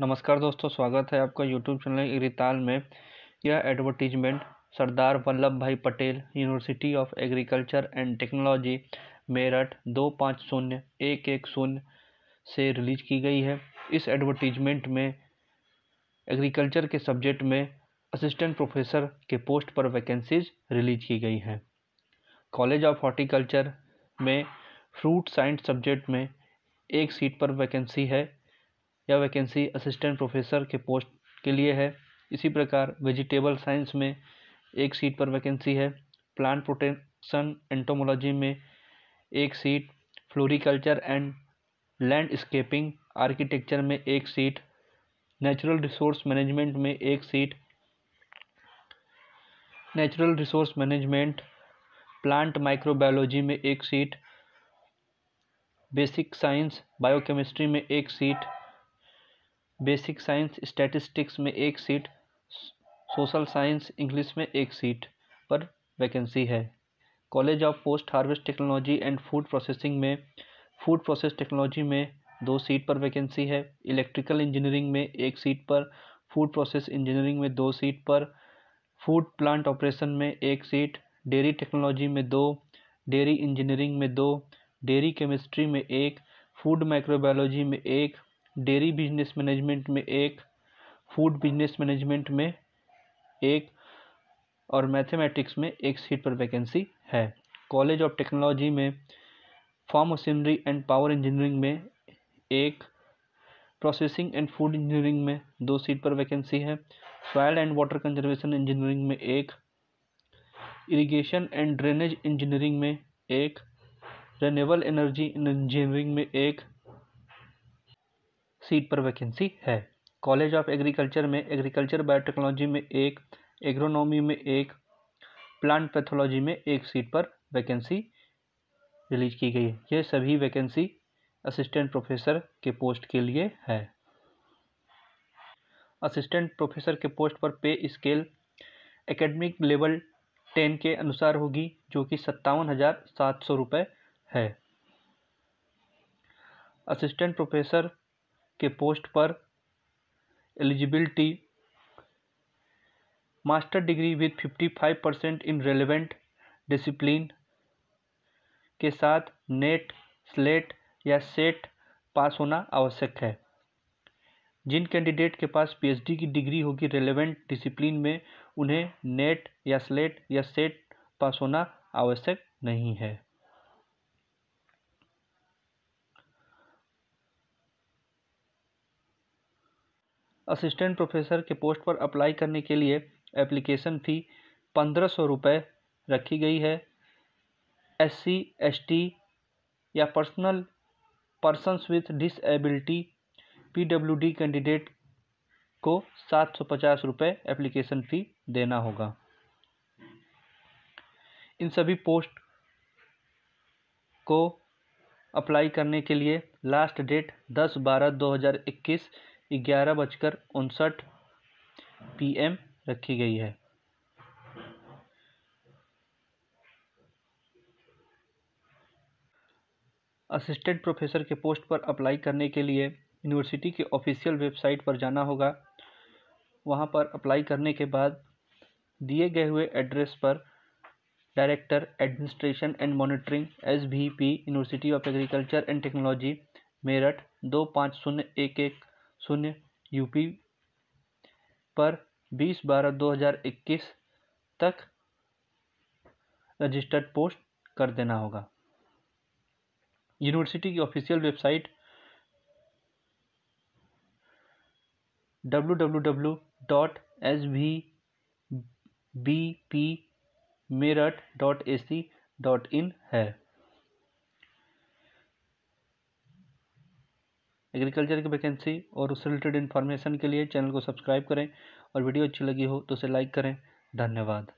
नमस्कार दोस्तों स्वागत है आपका यूट्यूब चैनल इरिताल में यह advertisement Sardar Vallabh Bhai Patel university of agriculture and technology Meerut दो पाँच शून्य एक एक शून्य से रिलीज की गई है इस एडवर्टीजमेंट में एग्रीकल्चर के सब्जेक्ट में असिस्टेंट प्रोफेसर के पोस्ट पर वैकेंसीज रिलीज की गई हैं कॉलेज ऑफ हॉर्टिकल्चर में फ्रूट साइंस सब्जेक्ट में एक सीट पर वैकेंसी है यह वैकेंसी असिस्टेंट प्रोफेसर के पोस्ट के लिए है इसी प्रकार वेजिटेबल साइंस में एक सीट पर वैकेंसी है प्लांट प्रोटेक्शन एंटोमोलॉजी में एक seat floriculture and landscaping architecture में एक सीट नेचुरल रिसोर्स मैनेजमेंट में एक seat natural resource management plant microbiology में एक सीट बेसिक साइंस बायोकेमिस्ट्री में एक सीट बेसिक साइंस स्टैटिस्टिक्स में एक सीट सोशल साइंस इंग्लिश में एक सीट पर वैकेंसी है college of post harvest technology and food processing में फूड प्रोसेस टेक्नोलॉजी में दो सीट पर वैकेंसी है इलेक्ट्रिकल इंजीनियरिंग में एक सीट पर फूड प्रोसेस इंजीनियरिंग में दो सीट पर फूड प्लांट ऑपरेशन में एक सीट डेयरी टेक्नोलॉजी में दो डेयरी इंजीनियरिंग में दो डेयरी केमिस्ट्री में एक फूड माइक्रोबायोलॉजी में एक डेयरी बिजनेस मैनेजमेंट में एक फूड बिजनेस मैनेजमेंट में एक और मैथमेटिक्स में एक सीट पर वैकेंसी है कॉलेज ऑफ टेक्नोलॉजी में farm machinery and power engineering में एक प्रोसेसिंग एंड फूड इंजीनियरिंग में दो सीट पर वैकेंसी है soil and water conservation engineering में एक इरिगेशन एंड ड्रेनेज इंजीनियरिंग में एक रेनेबल एनर्जी इंजीनियरिंग में एक सीट पर वैकेंसी है कॉलेज ऑफ एग्रीकल्चर में एग्रीकल्चर बायोटेक्नोलॉजी में एक एग्रोनॉमी में एक प्लांट पैथोलॉजी में एक सीट पर वैकेंसी रिलीज की गई है ये सभी वैकेंसी असिस्टेंट प्रोफेसर के पोस्ट के लिए है असिस्टेंट प्रोफेसर के पोस्ट पर पे स्केल एकेडमिक लेवल टेन के अनुसार होगी जो कि सत्तावन हज़ार सात सौ रुपये है असिस्टेंट प्रोफेसर के पोस्ट पर eligibility master degree with 55 percent in relevant discipline के साथ नेट स्लेट या सेट पास होना आवश्यक है जिन कैंडिडेट के पास पीएचडी की डिग्री होगी रेलेवेंट डिसिप्लिन में उन्हें नेट या स्लेट या सेट पास होना आवश्यक नहीं है असिस्टेंट प्रोफेसर के पोस्ट पर अप्लाई करने के लिए एप्लीकेशन फ़ी पंद्रह सौ रुपये रखी गई है एस सी एस टी या personal persons with disability P W D candidate को सात सौ पचास रुपये एप्लीकेशन फ़ी देना होगा इन सभी पोस्ट को अप्लाई करने के लिए लास्ट डेट दस बारह दो हज़ार इक्कीस ग्यारह बजकर उनसठ पी रखी गई है असिस्टेंट प्रोफेसर के पोस्ट पर अप्लाई करने के लिए यूनिवर्सिटी के ऑफिशियल वेबसाइट पर जाना होगा वहां पर अप्लाई करने के बाद दिए गए हुए एड्रेस पर director administration and monitoring S university of agriculture and technology Meerut दो पाँच शून्य एक एक शून्य यूपी पर 20 बारह 2021 तक रजिस्टर्ड पोस्ट कर देना होगा यूनिवर्सिटी की ऑफिशियल वेबसाइट इन है एग्रीकल्चर की वैकेंसी और उससे रिलेटेड इन्फॉर्मेशन के लिए चैनल को सब्सक्राइब करें और वीडियो अच्छी लगी हो तो उसे लाइक करें धन्यवाद